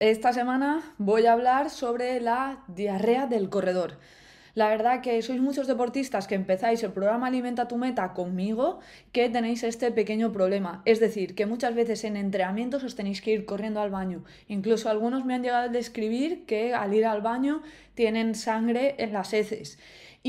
Esta semana voy a hablar sobre la diarrea del corredor. La verdad que sois muchos deportistas que empezáis el programa Alimenta tu meta conmigo que tenéis este pequeño problema. Es decir, que muchas veces en entrenamientos os tenéis que ir corriendo al baño. Incluso algunos me han llegado a describir que al ir al baño tienen sangre en las heces.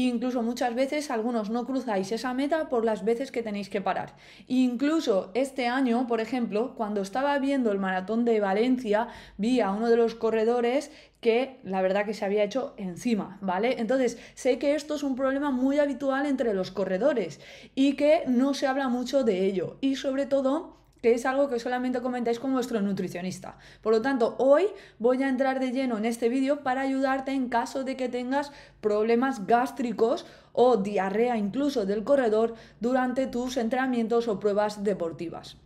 Incluso muchas veces algunos no cruzáis esa meta por las veces que tenéis que parar. Incluso este año, por ejemplo, cuando estaba viendo el maratón de Valencia, vi a uno de los corredores que la verdad que se había hecho encima, ¿vale? Entonces, sé que esto es un problema muy habitual entre los corredores y que no se habla mucho de ello. Y sobre todo, que es algo que solamente comentáis con vuestro nutricionista. Por lo tanto, hoy voy a entrar de lleno en este vídeo para ayudarte en caso de que tengas problemas gástricos o diarrea incluso del corredor durante tus entrenamientos o pruebas deportivas.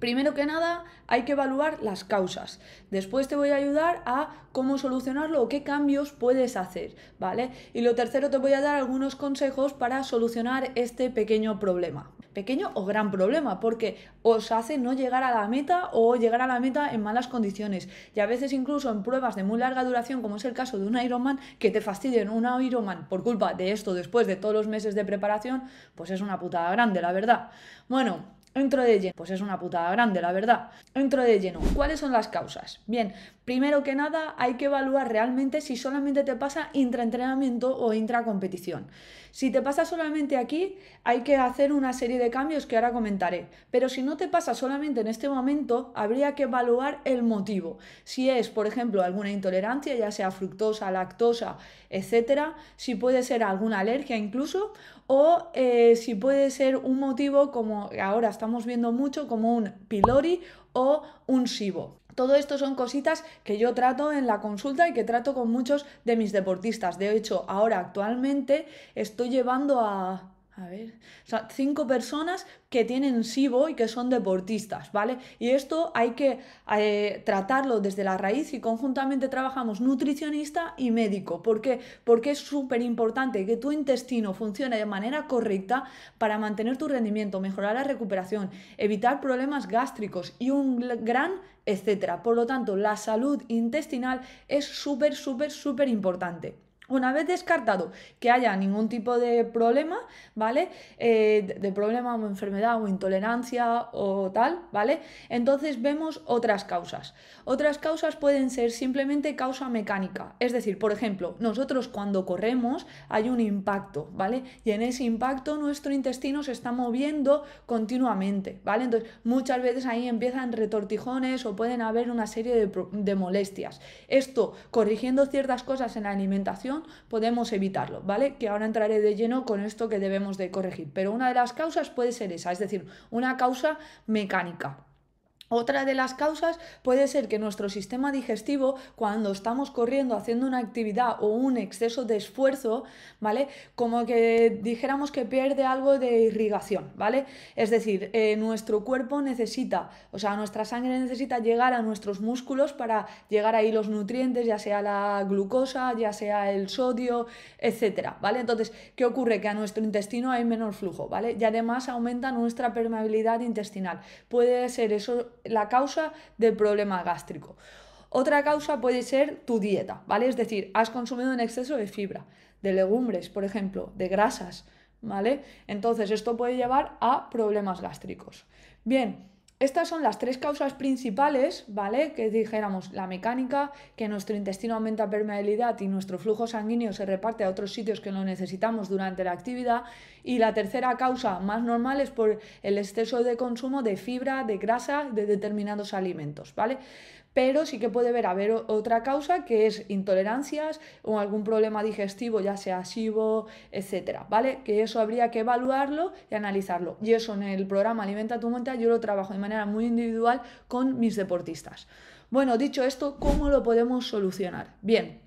Primero que nada, hay que evaluar las causas. Después te voy a ayudar a cómo solucionarlo o qué cambios puedes hacer, ¿vale? Y lo tercero, te voy a dar algunos consejos para solucionar este pequeño problema pequeño o gran problema, porque os hace no llegar a la meta o llegar a la meta en malas condiciones. Y a veces incluso en pruebas de muy larga duración, como es el caso de un Ironman, que te fastidien un Ironman por culpa de esto después de todos los meses de preparación, pues es una putada grande, la verdad. Bueno, Entro de lleno, pues es una putada grande, la verdad. Entro de lleno. ¿Cuáles son las causas? Bien, primero que nada hay que evaluar realmente si solamente te pasa intraentrenamiento o intracompetición. Si te pasa solamente aquí, hay que hacer una serie de cambios que ahora comentaré. Pero si no te pasa solamente en este momento, habría que evaluar el motivo. Si es, por ejemplo, alguna intolerancia, ya sea fructosa, lactosa, etcétera, si puede ser alguna alergia incluso, o eh, si puede ser un motivo como ahora estamos viendo mucho, como un pilori o un SIBO. Todo esto son cositas que yo trato en la consulta y que trato con muchos de mis deportistas. De hecho, ahora actualmente estoy llevando a a ver, o sea, cinco personas que tienen SIBO y que son deportistas, ¿vale? Y esto hay que eh, tratarlo desde la raíz y conjuntamente trabajamos nutricionista y médico. ¿Por qué? Porque es súper importante que tu intestino funcione de manera correcta para mantener tu rendimiento, mejorar la recuperación, evitar problemas gástricos y un gran etcétera. Por lo tanto, la salud intestinal es súper, súper, súper importante. Una vez descartado que haya ningún tipo de problema, ¿vale? Eh, de problema o enfermedad o intolerancia o tal, ¿vale? Entonces vemos otras causas. Otras causas pueden ser simplemente causa mecánica. Es decir, por ejemplo, nosotros cuando corremos hay un impacto, ¿vale? Y en ese impacto nuestro intestino se está moviendo continuamente, ¿vale? Entonces muchas veces ahí empiezan retortijones o pueden haber una serie de molestias. Esto, corrigiendo ciertas cosas en la alimentación, podemos evitarlo, ¿vale? Que ahora entraré de lleno con esto que debemos de corregir, pero una de las causas puede ser esa, es decir, una causa mecánica. Otra de las causas puede ser que nuestro sistema digestivo, cuando estamos corriendo, haciendo una actividad o un exceso de esfuerzo, ¿vale? Como que dijéramos que pierde algo de irrigación, ¿vale? Es decir, eh, nuestro cuerpo necesita, o sea, nuestra sangre necesita llegar a nuestros músculos para llegar ahí los nutrientes, ya sea la glucosa, ya sea el sodio, etcétera, ¿vale? Entonces, ¿qué ocurre? Que a nuestro intestino hay menor flujo, ¿vale? Y además aumenta nuestra permeabilidad intestinal. Puede ser eso la causa del problema gástrico. Otra causa puede ser tu dieta, ¿vale? Es decir, has consumido en exceso de fibra, de legumbres, por ejemplo, de grasas, ¿vale? Entonces, esto puede llevar a problemas gástricos. Bien, estas son las tres causas principales, ¿vale? Que dijéramos la mecánica, que nuestro intestino aumenta permeabilidad y nuestro flujo sanguíneo se reparte a otros sitios que lo necesitamos durante la actividad. Y la tercera causa más normal es por el exceso de consumo de fibra, de grasa, de determinados alimentos, ¿vale? pero sí que puede haber, haber otra causa que es intolerancias o algún problema digestivo, ya sea asivo, etcétera, ¿vale? Que eso habría que evaluarlo y analizarlo. Y eso en el programa Alimenta tu monta yo lo trabajo de manera muy individual con mis deportistas. Bueno, dicho esto, ¿cómo lo podemos solucionar? Bien,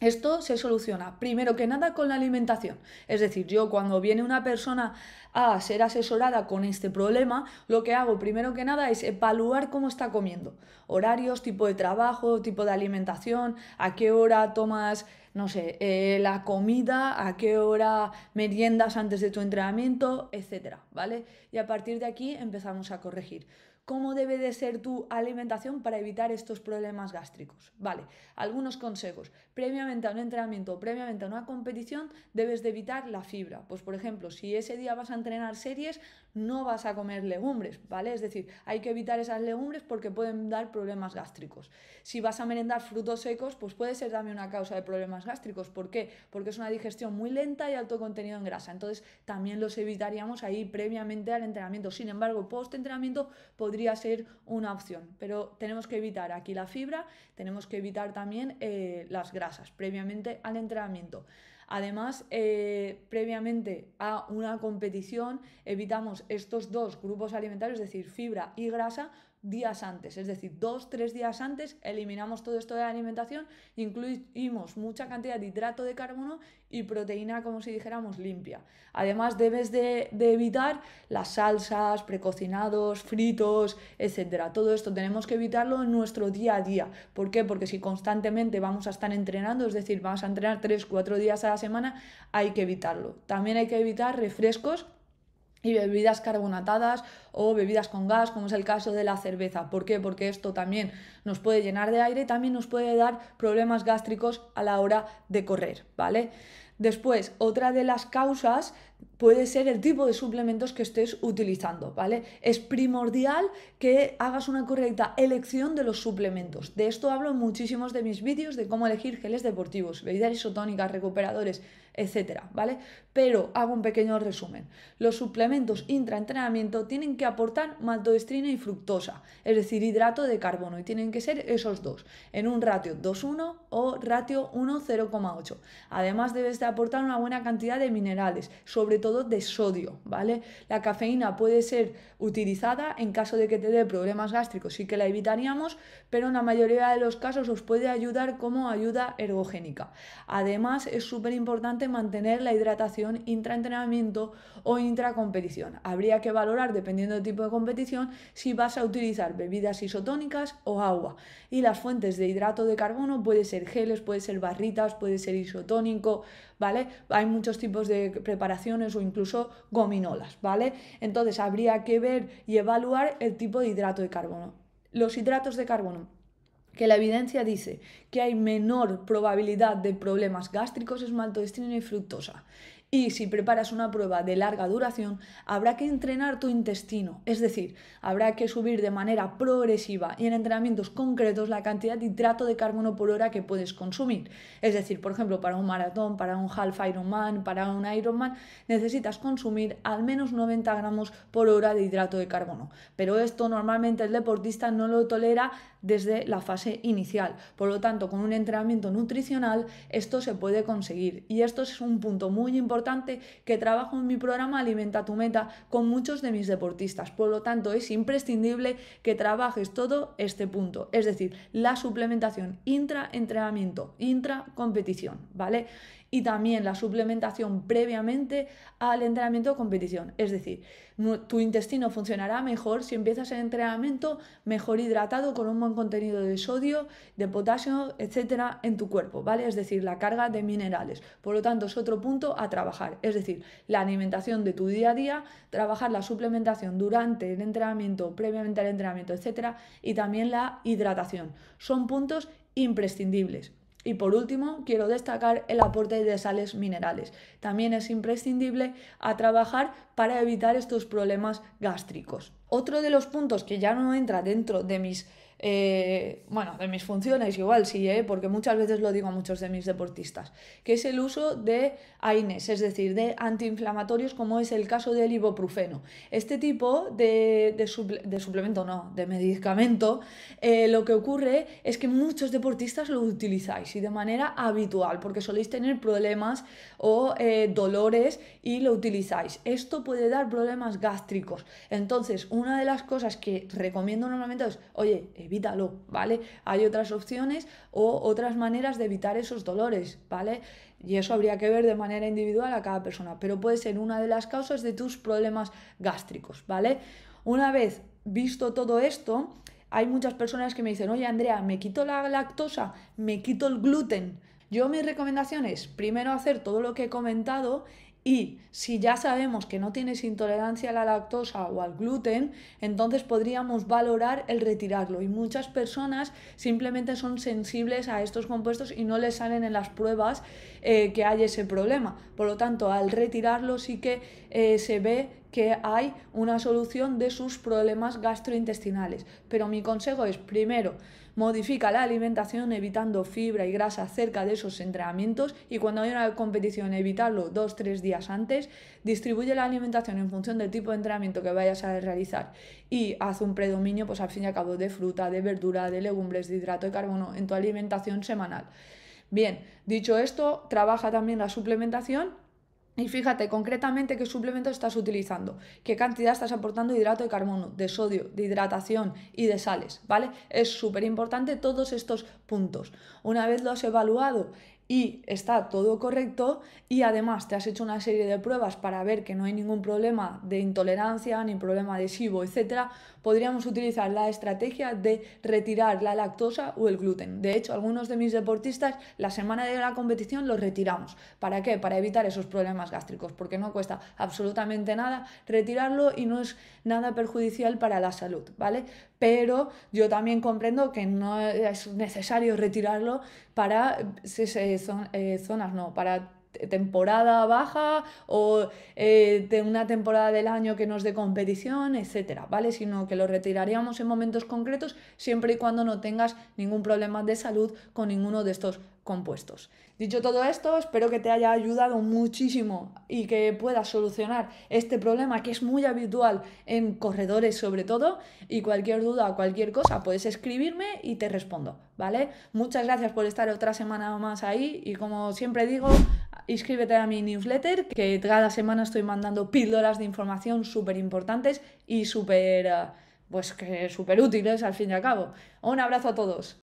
esto se soluciona primero que nada con la alimentación. Es decir, yo cuando viene una persona a ser asesorada con este problema, lo que hago primero que nada es evaluar cómo está comiendo. Horarios, tipo de trabajo, tipo de alimentación, a qué hora tomas, no sé, eh, la comida, a qué hora meriendas antes de tu entrenamiento, etcétera, ¿vale? Y a partir de aquí empezamos a corregir cómo debe de ser tu alimentación para evitar estos problemas gástricos. Vale, algunos consejos. Previamente a un entrenamiento o previamente a una competición debes de evitar la fibra. Pues por ejemplo, si ese día vas a entrenar series, no vas a comer legumbres, ¿vale? Es decir, hay que evitar esas legumbres porque pueden dar problemas gástricos. Si vas a merendar frutos secos, pues puede ser también una causa de problemas gástricos. ¿Por qué? Porque es una digestión muy lenta y alto contenido en grasa. Entonces, también los evitaríamos ahí previamente al entrenamiento. Sin embargo, post entrenamiento podría ser una opción, pero tenemos que evitar aquí la fibra, tenemos que evitar también eh, las grasas previamente al entrenamiento. Además, eh, previamente a una competición, evitamos estos dos grupos alimentarios, es decir, fibra y grasa, días antes, es decir, dos, tres días antes eliminamos todo esto de la alimentación, incluimos mucha cantidad de hidrato de carbono y proteína como si dijéramos limpia. Además debes de, evitar las salsas, precocinados, fritos, etcétera. Todo esto tenemos que evitarlo en nuestro día a día. ¿Por qué? Porque si constantemente vamos a estar entrenando, es decir, vamos a entrenar tres, cuatro días a la semana, hay que evitarlo. También hay que evitar refrescos y bebidas carbonatadas o bebidas con gas, como es el caso de la cerveza. ¿Por qué? Porque esto también nos puede llenar de aire y también nos puede dar problemas gástricos a la hora de correr, ¿vale? Después, otra de las causas puede ser el tipo de suplementos que estés utilizando, ¿vale? Es primordial que hagas una correcta elección de los suplementos. De esto hablo en muchísimos de mis vídeos de cómo elegir geles deportivos, bebidas isotónicas, recuperadores, etcétera, ¿vale? Pero hago un pequeño resumen. Los suplementos intraentrenamiento tienen que aportar maltodextrina y fructosa, es decir, hidrato de carbono, y tienen que ser esos dos, en un ratio 2-1 o ratio 1-0,8. Además, debes de aportar una buena cantidad de minerales, sobre sobre todo de sodio, ¿vale? La cafeína puede ser utilizada en caso de que te dé problemas gástricos, sí que la evitaríamos, pero en la mayoría de los casos os puede ayudar como ayuda ergogénica. Además, es súper importante mantener la hidratación intraentrenamiento o intracompetición. Habría que valorar, dependiendo del tipo de competición, si vas a utilizar bebidas isotónicas o agua. Y las fuentes de hidrato de carbono puede ser geles, puede ser barritas, puede ser isotónico, ¿vale? Hay muchos tipos de preparaciones o incluso gominolas, ¿vale? Entonces habría que ver y evaluar el tipo de hidrato de carbono. Los hidratos de carbono que la evidencia dice que hay menor probabilidad de problemas gástricos, maltodextrina y fructosa y si preparas una prueba de larga duración, habrá que entrenar tu intestino, es decir, habrá que subir de manera progresiva y en entrenamientos concretos la cantidad de hidrato de carbono por hora que puedes consumir. Es decir, por ejemplo, para un maratón, para un half Ironman, para un Ironman, necesitas consumir al menos 90 gramos por hora de hidrato de carbono. Pero esto normalmente el deportista no lo tolera desde la fase inicial. Por lo tanto, con un entrenamiento nutricional esto se puede conseguir. Y esto es un punto muy importante que trabajo en mi programa Alimenta tu meta con muchos de mis deportistas. Por lo tanto, es imprescindible que trabajes todo este punto, es decir, la suplementación intra-entrenamiento, intra-competición, ¿vale? Y también la suplementación previamente al entrenamiento o competición, es decir, tu intestino funcionará mejor si empiezas el entrenamiento mejor hidratado con un buen contenido de sodio, de potasio, etcétera, en tu cuerpo, ¿vale? Es decir, la carga de minerales. Por lo tanto, es otro punto a trabajar. Es decir, la alimentación de tu día a día, trabajar la suplementación durante el entrenamiento, previamente al entrenamiento, etcétera, y también la hidratación. Son puntos imprescindibles. Y por último, quiero destacar el aporte de sales minerales. También es imprescindible a trabajar para evitar estos problemas gástricos. Otro de los puntos que ya no entra dentro de mis eh, bueno, de mis funciones igual sí, eh, porque muchas veces lo digo a muchos de mis deportistas, que es el uso de AINES, es decir, de antiinflamatorios como es el caso del ibuprofeno. Este tipo de, suplemento, no, de medicamento, eh, lo que ocurre es que muchos deportistas lo utilizáis y de manera habitual, porque soléis tener problemas o dolores y lo utilizáis. Esto puede dar problemas gástricos. Entonces, una de las cosas que recomiendo normalmente es, oye, evítalo, ¿vale? Hay otras opciones o otras maneras de evitar esos dolores, ¿vale? Y eso habría que ver de manera individual a cada persona, pero puede ser una de las causas de tus problemas gástricos, ¿vale? Una vez visto todo esto, hay muchas personas que me dicen, oye Andrea, me quito la lactosa, me quito el gluten. Yo recomendación es primero hacer todo lo que he comentado y si ya sabemos que no tienes intolerancia a la lactosa o al gluten, entonces podríamos valorar el retirarlo. Y muchas personas simplemente son sensibles a estos compuestos y no les salen en las pruebas eh, que hay ese problema. Por lo tanto, al retirarlo sí que eh, se ve que hay una solución de sus problemas gastrointestinales. Pero mi consejo es, primero, modifica la alimentación evitando fibra y grasa cerca de esos entrenamientos y cuando hay una competición evitarlo dos, tres días antes, distribuye la alimentación en función del tipo de entrenamiento que vayas a realizar y haz un predominio, pues al fin y al cabo, de fruta, de verdura, de legumbres, de hidrato de carbono en tu alimentación semanal. Bien, dicho esto, trabaja también la suplementación y fíjate concretamente qué suplemento estás utilizando, qué cantidad estás aportando de hidrato de carbono, de sodio, de hidratación y de sales, ¿vale? Es súper importante todos estos puntos. Una vez lo has evaluado y está todo correcto y además te has hecho una serie de pruebas para ver que no hay ningún problema de intolerancia ni problema adhesivo, SIBO, etc., podríamos utilizar la estrategia de retirar la lactosa o el gluten. De hecho, algunos de mis deportistas la semana de la competición los retiramos. ¿Para qué? Para evitar esos problemas gástricos, porque no cuesta absolutamente nada retirarlo y no es nada perjudicial para la salud, ¿vale? pero yo también comprendo que no es necesario retirarlo para eh, eh, zonas, no, para temporada baja o eh, de una temporada del año que nos dé competición, etcétera, ¿vale? Sino que lo retiraríamos en momentos concretos siempre y cuando no tengas ningún problema de salud con ninguno de estos compuestos. Dicho todo esto, espero que te haya ayudado muchísimo y que puedas solucionar este problema que es muy habitual en corredores sobre todo y cualquier duda o cualquier cosa puedes escribirme y te respondo, ¿vale? Muchas gracias por estar otra semana más ahí y como siempre digo, inscríbete a mi newsletter que cada semana estoy mandando píldoras de información súper importantes y super, eh, Pues que súper útiles al fin y al cabo. Un abrazo a todos.